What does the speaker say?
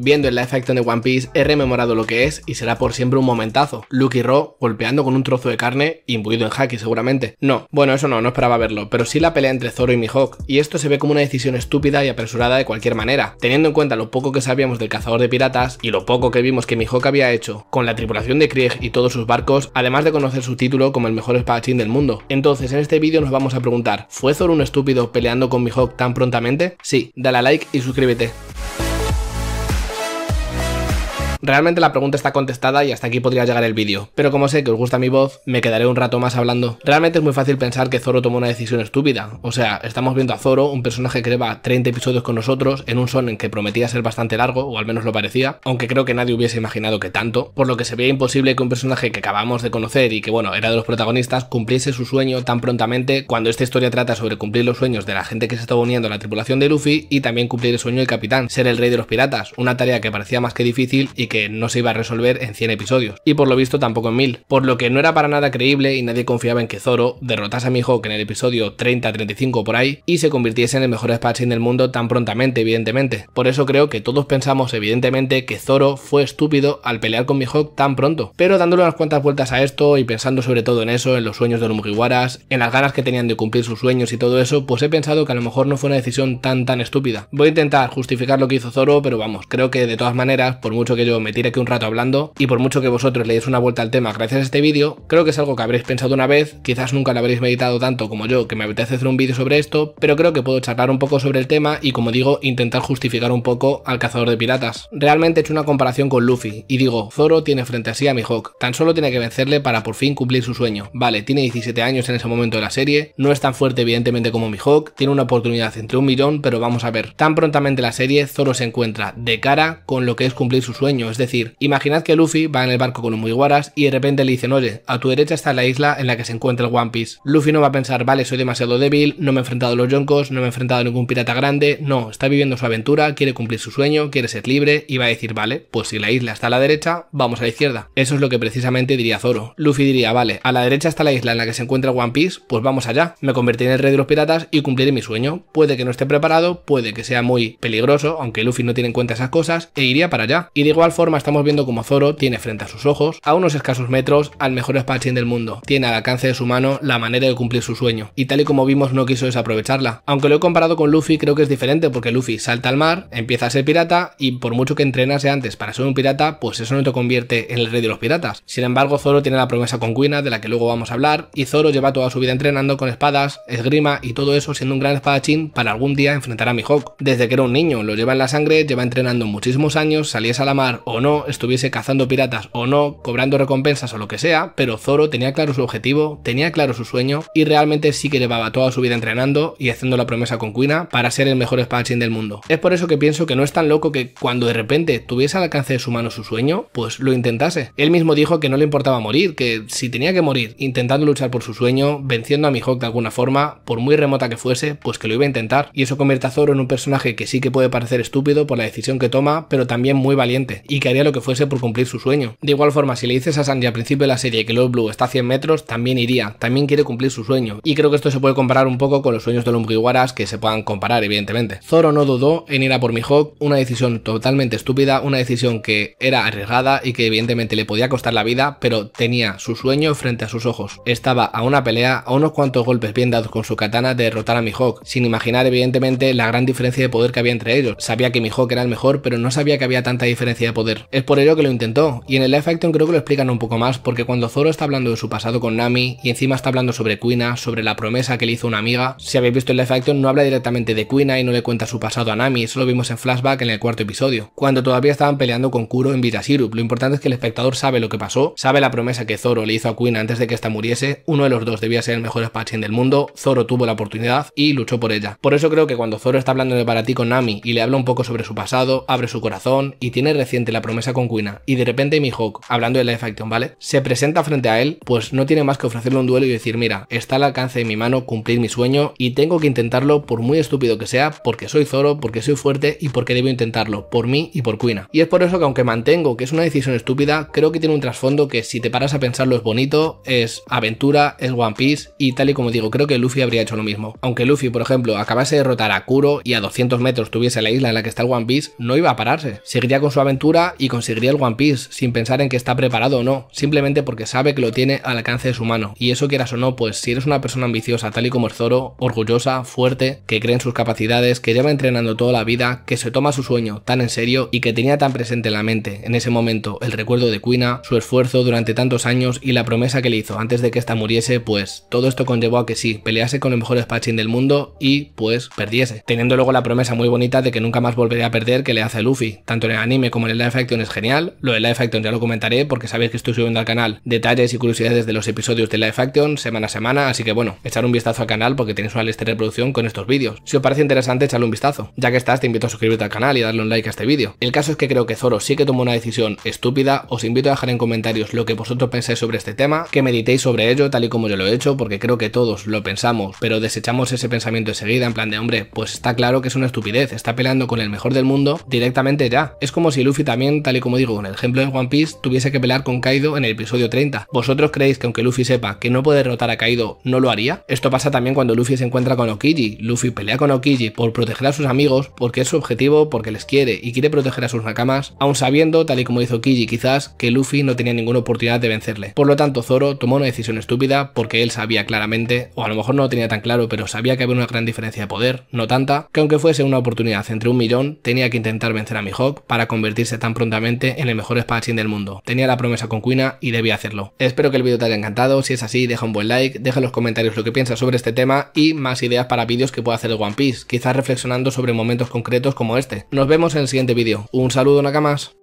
viendo el life action de One Piece, he rememorado lo que es y será por siempre un momentazo. Lucky Ro golpeando con un trozo de carne, imbuido en haki seguramente. No, bueno, eso no, no esperaba verlo, pero sí la pelea entre Zoro y Mihawk, y esto se ve como una decisión estúpida y apresurada de cualquier manera, teniendo en cuenta lo poco que sabíamos del cazador de piratas y lo poco que vimos que Mihawk había hecho con la tripulación de Krieg y todos sus barcos, además de conocer su título como el mejor espadachín del mundo. Entonces, en este vídeo nos vamos a preguntar, ¿fue Zoro un estúpido peleando con Mihawk tan prontamente? Sí, dale a like y suscríbete. Realmente la pregunta está contestada y hasta aquí podría llegar el vídeo, pero como sé que os gusta mi voz, me quedaré un rato más hablando. Realmente es muy fácil pensar que Zoro tomó una decisión estúpida, o sea, estamos viendo a Zoro, un personaje que lleva 30 episodios con nosotros, en un son en que prometía ser bastante largo, o al menos lo parecía, aunque creo que nadie hubiese imaginado que tanto, por lo que se veía imposible que un personaje que acabamos de conocer y que bueno, era de los protagonistas, cumpliese su sueño tan prontamente cuando esta historia trata sobre cumplir los sueños de la gente que se estaba uniendo a la tripulación de Luffy y también cumplir el sueño del capitán, ser el rey de los piratas, una tarea que parecía más que difícil y que no se iba a resolver en 100 episodios, y por lo visto tampoco en 1000, por lo que no era para nada creíble y nadie confiaba en que Zoro derrotase a Mihawk en el episodio 30-35 por ahí y se convirtiese en el mejor espadachín del mundo tan prontamente, evidentemente. Por eso creo que todos pensamos evidentemente que Zoro fue estúpido al pelear con Mihawk tan pronto, pero dándole unas cuantas vueltas a esto y pensando sobre todo en eso, en los sueños de los Mugiwaras, en las ganas que tenían de cumplir sus sueños y todo eso, pues he pensado que a lo mejor no fue una decisión tan tan estúpida. Voy a intentar justificar lo que hizo Zoro, pero vamos, creo que de todas maneras, por mucho que yo me tire aquí un rato hablando, y por mucho que vosotros le una vuelta al tema gracias a este vídeo, creo que es algo que habréis pensado una vez, quizás nunca lo habréis meditado tanto como yo, que me apetece hacer un vídeo sobre esto, pero creo que puedo charlar un poco sobre el tema y como digo, intentar justificar un poco al cazador de piratas. Realmente he hecho una comparación con Luffy, y digo, Zoro tiene frente a sí a Mihawk, tan solo tiene que vencerle para por fin cumplir su sueño. Vale, tiene 17 años en ese momento de la serie, no es tan fuerte evidentemente como Mihawk, tiene una oportunidad entre un millón, pero vamos a ver. Tan prontamente la serie, Zoro se encuentra de cara con lo que es cumplir su sueño, es decir, imaginad que Luffy va en el barco con un guaras y de repente le dicen, oye, a tu derecha está la isla en la que se encuentra el One Piece. Luffy no va a pensar, vale, soy demasiado débil, no me he enfrentado a los Yonkos, no me he enfrentado a ningún pirata grande, no, está viviendo su aventura, quiere cumplir su sueño, quiere ser libre y va a decir, vale, pues si la isla está a la derecha, vamos a la izquierda. Eso es lo que precisamente diría Zoro. Luffy diría, vale, a la derecha está la isla en la que se encuentra el One Piece, pues vamos allá. Me convertiré en el rey de los piratas y cumpliré mi sueño. Puede que no esté preparado, puede que sea muy peligroso, aunque Luffy no tiene en cuenta esas cosas, e iría para allá. Y de igual forma, estamos viendo como Zoro tiene frente a sus ojos, a unos escasos metros, al mejor espadachín del mundo. Tiene al alcance de su mano la manera de cumplir su sueño, y tal y como vimos no quiso desaprovecharla. Aunque lo he comparado con Luffy creo que es diferente, porque Luffy salta al mar, empieza a ser pirata, y por mucho que entrenase antes para ser un pirata, pues eso no te convierte en el rey de los piratas. Sin embargo, Zoro tiene la promesa con Quina, de la que luego vamos a hablar, y Zoro lleva toda su vida entrenando con espadas, esgrima y todo eso siendo un gran espadachín para algún día enfrentar a Mihawk. Desde que era un niño, lo lleva en la sangre, lleva entrenando muchísimos años, salías a la mar o no, estuviese cazando piratas o no, cobrando recompensas o lo que sea, pero Zoro tenía claro su objetivo, tenía claro su sueño y realmente sí que llevaba toda su vida entrenando y haciendo la promesa con Quina para ser el mejor espadachín del mundo. Es por eso que pienso que no es tan loco que cuando de repente tuviese al alcance de su mano su sueño, pues lo intentase. Él mismo dijo que no le importaba morir, que si tenía que morir intentando luchar por su sueño, venciendo a Mihawk de alguna forma, por muy remota que fuese, pues que lo iba a intentar. Y eso convierte a Zoro en un personaje que sí que puede parecer estúpido por la decisión que toma, pero también muy valiente. Y que haría lo que fuese por cumplir su sueño. De igual forma, si le dices a Sanji al principio de la serie que Lord Blue está a 100 metros, también iría, también quiere cumplir su sueño. Y creo que esto se puede comparar un poco con los sueños de los que se puedan comparar, evidentemente. Zoro no dudó en ir a por Mihawk, una decisión totalmente estúpida, una decisión que era arriesgada y que evidentemente le podía costar la vida, pero tenía su sueño frente a sus ojos. Estaba a una pelea, a unos cuantos golpes bien dados con su katana de derrotar a Mihawk, sin imaginar evidentemente la gran diferencia de poder que había entre ellos. Sabía que Mihawk era el mejor, pero no sabía que había tanta diferencia de poder es por ello que lo intentó, y en el live action creo que lo explican un poco más, porque cuando Zoro está hablando de su pasado con Nami, y encima está hablando sobre Quina, sobre la promesa que le hizo una amiga, si habéis visto el live action no habla directamente de Quina y no le cuenta su pasado a Nami, eso lo vimos en flashback en el cuarto episodio, cuando todavía estaban peleando con Kuro en Sirup, lo importante es que el espectador sabe lo que pasó, sabe la promesa que Zoro le hizo a Kuina antes de que ésta muriese, uno de los dos debía ser el mejor Spachin del mundo, Zoro tuvo la oportunidad y luchó por ella. Por eso creo que cuando Zoro está hablando de para con Nami y le habla un poco sobre su pasado, abre su corazón y tiene reciente la promesa con Quina y de repente Mihawk, hablando de Life Action, ¿vale? Se presenta frente a él, pues no tiene más que ofrecerle un duelo y decir, mira, está al alcance de mi mano cumplir mi sueño y tengo que intentarlo por muy estúpido que sea, porque soy Zoro, porque soy fuerte y porque debo intentarlo, por mí y por Quina. Y es por eso que aunque mantengo que es una decisión estúpida, creo que tiene un trasfondo que si te paras a pensarlo es bonito, es aventura, es One Piece y tal y como digo, creo que Luffy habría hecho lo mismo. Aunque Luffy, por ejemplo, acabase de derrotar a Kuro y a 200 metros tuviese la isla en la que está el One Piece, no iba a pararse. Seguiría con su aventura y conseguiría el One Piece sin pensar en que está preparado o no, simplemente porque sabe que lo tiene al alcance de su mano. Y eso quieras o no, pues si eres una persona ambiciosa tal y como el Zoro, orgullosa, fuerte, que cree en sus capacidades, que lleva entrenando toda la vida, que se toma su sueño tan en serio y que tenía tan presente en la mente en ese momento el recuerdo de Quina, su esfuerzo durante tantos años y la promesa que le hizo antes de que ésta muriese, pues todo esto conllevó a que sí, pelease con el mejor espadachín del mundo y pues perdiese, teniendo luego la promesa muy bonita de que nunca más volvería a perder que le hace Luffy, tanto en el anime como en el Faction es genial. Lo de Live Action ya lo comentaré porque sabéis que estoy subiendo al canal detalles y curiosidades de los episodios de Live Action semana a semana, así que bueno, echar un vistazo al canal porque tenéis una lista de reproducción con estos vídeos. Si os parece interesante, echarle un vistazo. Ya que estás, te invito a suscribirte al canal y darle un like a este vídeo. El caso es que creo que Zoro sí que tomó una decisión estúpida. Os invito a dejar en comentarios lo que vosotros pensáis sobre este tema, que meditéis sobre ello tal y como yo lo he hecho, porque creo que todos lo pensamos, pero desechamos ese pensamiento enseguida en plan de hombre, pues está claro que es una estupidez, está peleando con el mejor del mundo directamente ya. Es como si Luffy también tal y como digo, con el ejemplo de One Piece, tuviese que pelear con Kaido en el episodio 30. ¿Vosotros creéis que aunque Luffy sepa que no puede derrotar a Kaido, no lo haría? Esto pasa también cuando Luffy se encuentra con Okiji. Luffy pelea con Okiji por proteger a sus amigos, porque es su objetivo, porque les quiere y quiere proteger a sus nakamas, aun sabiendo, tal y como hizo Okiji quizás, que Luffy no tenía ninguna oportunidad de vencerle. Por lo tanto, Zoro tomó una decisión estúpida porque él sabía claramente, o a lo mejor no lo tenía tan claro, pero sabía que había una gran diferencia de poder, no tanta, que aunque fuese una oportunidad entre un millón, tenía que intentar vencer a Mihawk para convertirse tan prontamente en el mejor expansión del mundo. Tenía la promesa con Quina y debía hacerlo. Espero que el vídeo te haya encantado, si es así deja un buen like, deja en los comentarios lo que piensas sobre este tema y más ideas para vídeos que pueda hacer One Piece, quizás reflexionando sobre momentos concretos como este. Nos vemos en el siguiente vídeo. Un saludo Nakamas.